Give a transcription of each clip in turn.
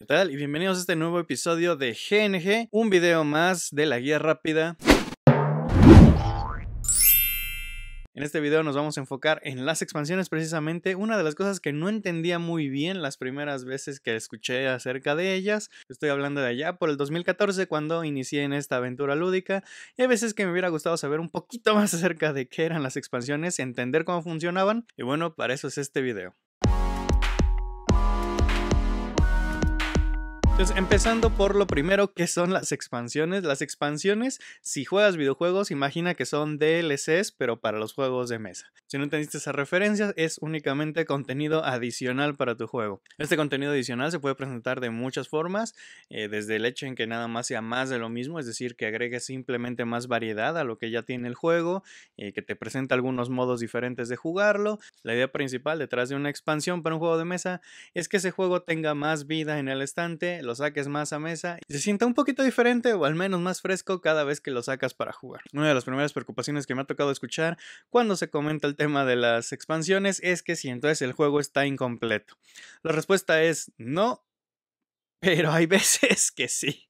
¿Qué tal? Y bienvenidos a este nuevo episodio de GNG, un video más de la guía rápida. En este video nos vamos a enfocar en las expansiones precisamente, una de las cosas que no entendía muy bien las primeras veces que escuché acerca de ellas, estoy hablando de allá por el 2014 cuando inicié en esta aventura lúdica y hay veces que me hubiera gustado saber un poquito más acerca de qué eran las expansiones, entender cómo funcionaban y bueno, para eso es este video. Entonces, empezando por lo primero que son las expansiones. Las expansiones, si juegas videojuegos, imagina que son DLCs, pero para los juegos de mesa. Si no entendiste esas referencias, es únicamente contenido adicional para tu juego. Este contenido adicional se puede presentar de muchas formas, eh, desde el hecho en que nada más sea más de lo mismo, es decir, que agregues simplemente más variedad a lo que ya tiene el juego, eh, que te presenta algunos modos diferentes de jugarlo. La idea principal detrás de una expansión para un juego de mesa es que ese juego tenga más vida en el estante, lo saques más a mesa y se sienta un poquito diferente o al menos más fresco cada vez que lo sacas para jugar. Una de las primeras preocupaciones que me ha tocado escuchar cuando se comenta el tema de las expansiones es que si entonces el juego está incompleto. La respuesta es no, pero hay veces que sí.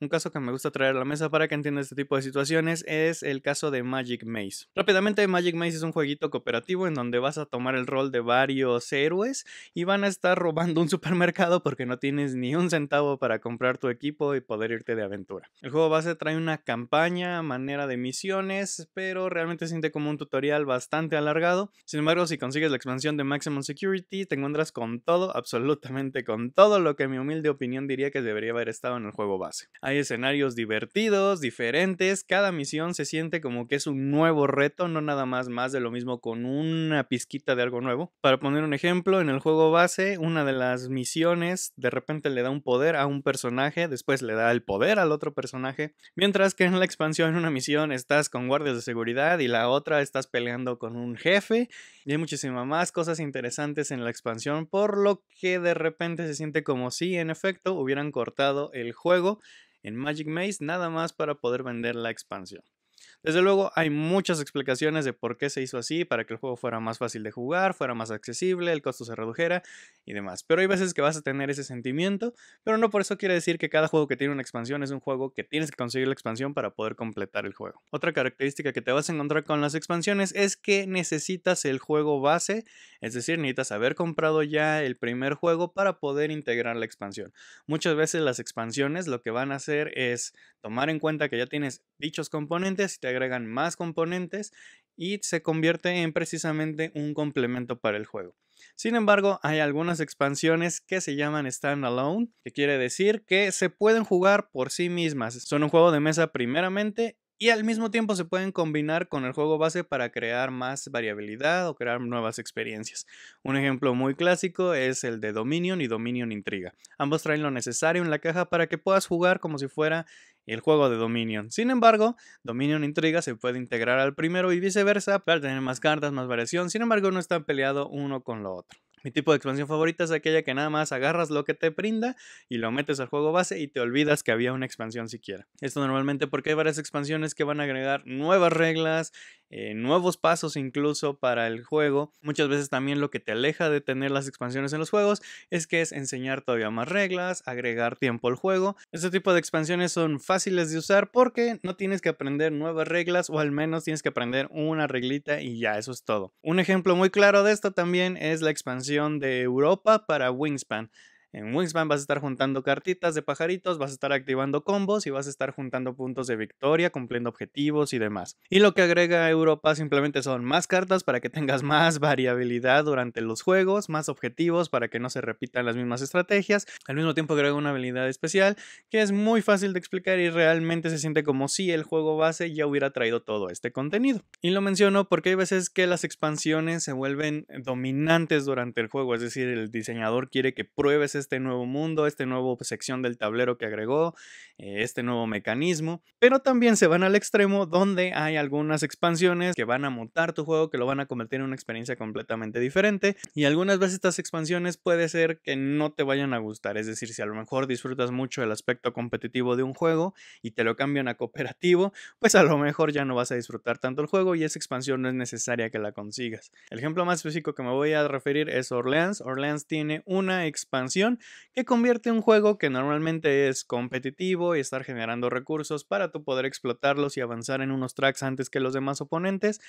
Un caso que me gusta traer a la mesa para que entienda este tipo de situaciones es el caso de Magic Maze. Rápidamente, Magic Maze es un jueguito cooperativo en donde vas a tomar el rol de varios héroes y van a estar robando un supermercado porque no tienes ni un centavo para comprar tu equipo y poder irte de aventura. El juego base trae una campaña, manera de misiones, pero realmente se siente como un tutorial bastante alargado. Sin embargo, si consigues la expansión de Maximum Security, te encuentras con todo, absolutamente con todo lo que mi humilde opinión diría que debería haber estado en el juego base. Hay escenarios divertidos, diferentes, cada misión se siente como que es un nuevo reto, no nada más más de lo mismo con una pizquita de algo nuevo. Para poner un ejemplo, en el juego base, una de las misiones de repente le da un poder a un personaje, después le da el poder al otro personaje, mientras que en la expansión, en una misión, estás con guardias de seguridad y la otra estás peleando con un jefe y hay muchísimas más cosas interesantes en la expansión, por lo que de repente se siente como si en efecto hubieran cortado el juego en Magic Maze nada más para poder vender la expansión. Desde luego hay muchas explicaciones de por qué se hizo así, para que el juego fuera más fácil de jugar, fuera más accesible, el costo se redujera y demás. Pero hay veces que vas a tener ese sentimiento, pero no por eso quiere decir que cada juego que tiene una expansión es un juego que tienes que conseguir la expansión para poder completar el juego. Otra característica que te vas a encontrar con las expansiones es que necesitas el juego base, es decir, necesitas haber comprado ya el primer juego para poder integrar la expansión. Muchas veces las expansiones lo que van a hacer es tomar en cuenta que ya tienes dichos componentes y te agregan más componentes y se convierte en precisamente un complemento para el juego. Sin embargo, hay algunas expansiones que se llaman standalone, que quiere decir que se pueden jugar por sí mismas. Son un juego de mesa primeramente y al mismo tiempo se pueden combinar con el juego base para crear más variabilidad o crear nuevas experiencias. Un ejemplo muy clásico es el de Dominion y Dominion Intriga. Ambos traen lo necesario en la caja para que puedas jugar como si fuera el juego de Dominion. Sin embargo, Dominion Intriga se puede integrar al primero y viceversa para tener más cartas, más variación. Sin embargo, no están peleado uno con lo otro. Mi tipo de expansión favorita es aquella que nada más agarras lo que te brinda y lo metes al juego base y te olvidas que había una expansión siquiera. Esto normalmente porque hay varias expansiones que van a agregar nuevas reglas eh, nuevos pasos incluso para el juego. Muchas veces también lo que te aleja de tener las expansiones en los juegos es que es enseñar todavía más reglas, agregar tiempo al juego. Este tipo de expansiones son fáciles de usar porque no tienes que aprender nuevas reglas o al menos tienes que aprender una reglita y ya eso es todo. Un ejemplo muy claro de esto también es la expansión de Europa para Wingspan. En Wingspan vas a estar juntando cartitas de pajaritos, vas a estar activando combos y vas a estar juntando puntos de victoria, cumpliendo objetivos y demás. Y lo que agrega Europa simplemente son más cartas para que tengas más variabilidad durante los juegos, más objetivos para que no se repitan las mismas estrategias. Al mismo tiempo agrega una habilidad especial que es muy fácil de explicar y realmente se siente como si el juego base ya hubiera traído todo este contenido. Y lo menciono porque hay veces que las expansiones se vuelven dominantes durante el juego, es decir, el diseñador quiere que pruebes este nuevo mundo, este nuevo sección del tablero que agregó, eh, este nuevo mecanismo, pero también se van al extremo donde hay algunas expansiones que van a mutar tu juego, que lo van a convertir en una experiencia completamente diferente y algunas veces estas expansiones puede ser que no te vayan a gustar, es decir, si a lo mejor disfrutas mucho el aspecto competitivo de un juego y te lo cambian a cooperativo, pues a lo mejor ya no vas a disfrutar tanto el juego y esa expansión no es necesaria que la consigas. El ejemplo más específico que me voy a referir es Orleans. Orleans tiene una expansión que convierte un juego que normalmente es competitivo y estar generando recursos para tú poder explotarlos y avanzar en unos tracks antes que los demás oponentes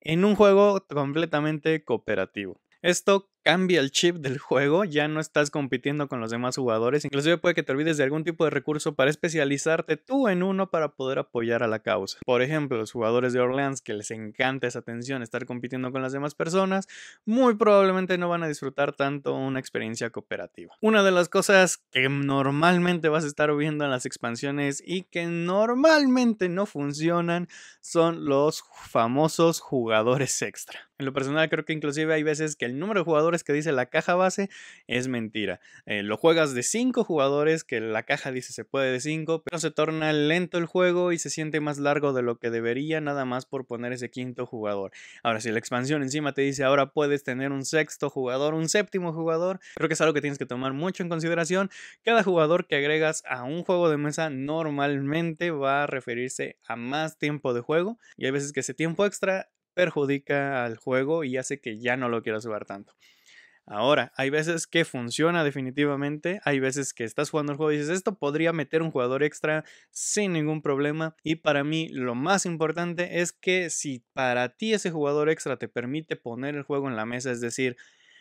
en un juego completamente cooperativo. Esto cambia el chip del juego, ya no estás compitiendo con los demás jugadores, inclusive puede que te olvides de algún tipo de recurso para especializarte tú en uno para poder apoyar a la causa. Por ejemplo, los jugadores de Orleans que les encanta esa atención estar compitiendo con las demás personas, muy probablemente no van a disfrutar tanto una experiencia cooperativa. Una de las cosas que normalmente vas a estar viendo en las expansiones y que normalmente no funcionan son los famosos jugadores extra. En lo personal creo que inclusive hay veces que el número de jugadores que dice la caja base es mentira. Eh, lo juegas de 5 jugadores que la caja dice se puede de 5, pero se torna lento el juego y se siente más largo de lo que debería nada más por poner ese quinto jugador. Ahora, si la expansión encima te dice ahora puedes tener un sexto jugador, un séptimo jugador, creo que es algo que tienes que tomar mucho en consideración. Cada jugador que agregas a un juego de mesa normalmente va a referirse a más tiempo de juego y hay veces que ese tiempo extra perjudica al juego y hace que ya no lo quieras jugar tanto. Ahora, hay veces que funciona definitivamente, hay veces que estás jugando el juego y dices, esto podría meter un jugador extra sin ningún problema. Y para mí lo más importante es que si para ti ese jugador extra te permite poner el juego en la mesa, es decir,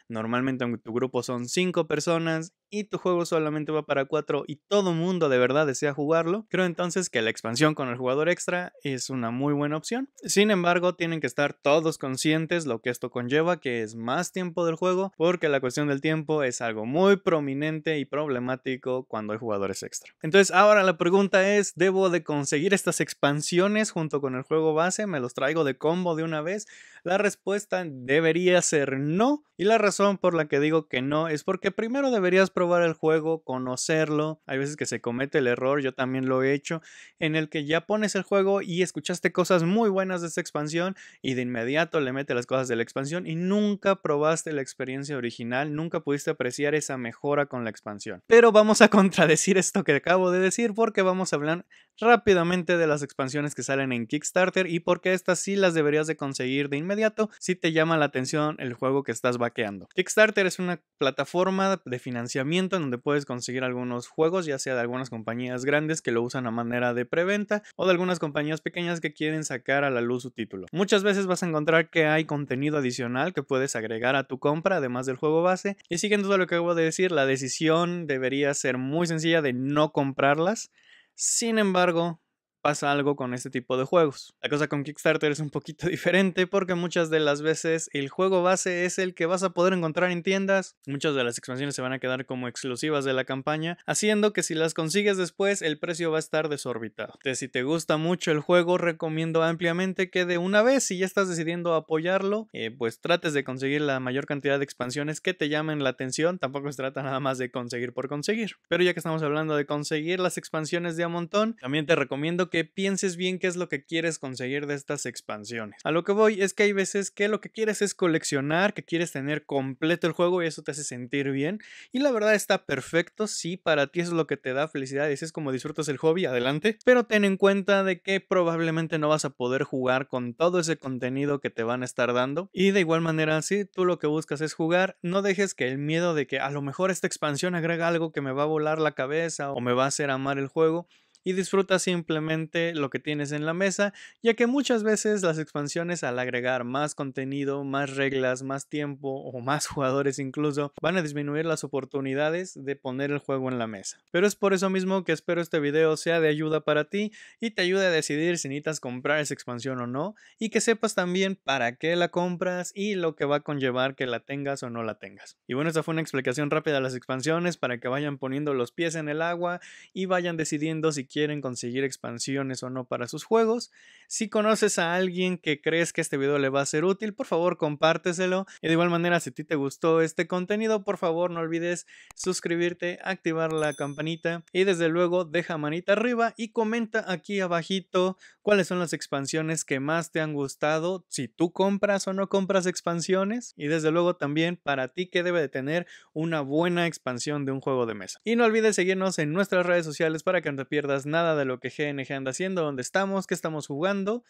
Normalmente aunque tu grupo son 5 personas y tu juego solamente va para 4 y todo mundo de verdad desea jugarlo, creo entonces que la expansión con el jugador extra es una muy buena opción. Sin embargo, tienen que estar todos conscientes lo que esto conlleva, que es más tiempo del juego, porque la cuestión del tiempo es algo muy prominente y problemático cuando hay jugadores extra. Entonces, ahora la pregunta es, ¿debo de conseguir estas expansiones junto con el juego base? ¿Me los traigo de combo de una vez? La respuesta debería ser no, y la razón razón por la que digo que no es porque primero deberías probar el juego, conocerlo. Hay veces que se comete el error, yo también lo he hecho, en el que ya pones el juego y escuchaste cosas muy buenas de esa expansión y de inmediato le mete las cosas de la expansión y nunca probaste la experiencia original, nunca pudiste apreciar esa mejora con la expansión. Pero vamos a contradecir esto que acabo de decir porque vamos a hablar rápidamente de las expansiones que salen en Kickstarter y porque estas sí las deberías de conseguir de inmediato si te llama la atención el juego que estás vaqueando. Kickstarter es una plataforma de financiamiento en donde puedes conseguir algunos juegos, ya sea de algunas compañías grandes que lo usan a manera de preventa o de algunas compañías pequeñas que quieren sacar a la luz su título. Muchas veces vas a encontrar que hay contenido adicional que puedes agregar a tu compra además del juego base y siguiendo todo lo que acabo de decir, la decisión debería ser muy sencilla de no comprarlas sin embargo, pasa algo con este tipo de juegos. La cosa con Kickstarter es un poquito diferente porque muchas de las veces el juego base es el que vas a poder encontrar en tiendas, muchas de las expansiones se van a quedar como exclusivas de la campaña, haciendo que si las consigues después el precio va a estar desorbitado. Entonces, si te gusta mucho el juego, recomiendo ampliamente que de una vez, si ya estás decidiendo apoyarlo, eh, pues trates de conseguir la mayor cantidad de expansiones que te llamen la atención. Tampoco se trata nada más de conseguir por conseguir. Pero ya que estamos hablando de conseguir las expansiones de a montón, también te recomiendo que que pienses bien qué es lo que quieres conseguir de estas expansiones. A lo que voy es que hay veces que lo que quieres es coleccionar, que quieres tener completo el juego y eso te hace sentir bien. Y la verdad está perfecto, sí, para ti es lo que te da felicidad y si es como disfrutas el hobby, adelante. Pero ten en cuenta de que probablemente no vas a poder jugar con todo ese contenido que te van a estar dando. Y de igual manera, si tú lo que buscas es jugar, no dejes que el miedo de que a lo mejor esta expansión agrega algo que me va a volar la cabeza o me va a hacer amar el juego, y disfruta simplemente lo que tienes en la mesa, ya que muchas veces las expansiones al agregar más contenido, más reglas, más tiempo o más jugadores incluso, van a disminuir las oportunidades de poner el juego en la mesa. Pero es por eso mismo que espero este video sea de ayuda para ti y te ayude a decidir si necesitas comprar esa expansión o no y que sepas también para qué la compras y lo que va a conllevar que la tengas o no la tengas. Y bueno, esta fue una explicación rápida de las expansiones para que vayan poniendo los pies en el agua y vayan decidiendo si quieren conseguir expansiones o no para sus juegos. Si conoces a alguien que crees que este video le va a ser útil, por favor compárteselo. Y de igual manera, si a ti te gustó este contenido, por favor no olvides suscribirte, activar la campanita y desde luego deja manita arriba y comenta aquí abajito cuáles son las expansiones que más te han gustado, si tú compras o no compras expansiones y desde luego también para ti que debe de tener una buena expansión de un juego de mesa. Y no olvides seguirnos en nuestras redes sociales para que no te pierdas pues, nada de lo que GNG anda haciendo, dónde estamos, qué estamos jugando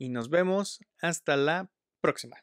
y nos vemos hasta la próxima.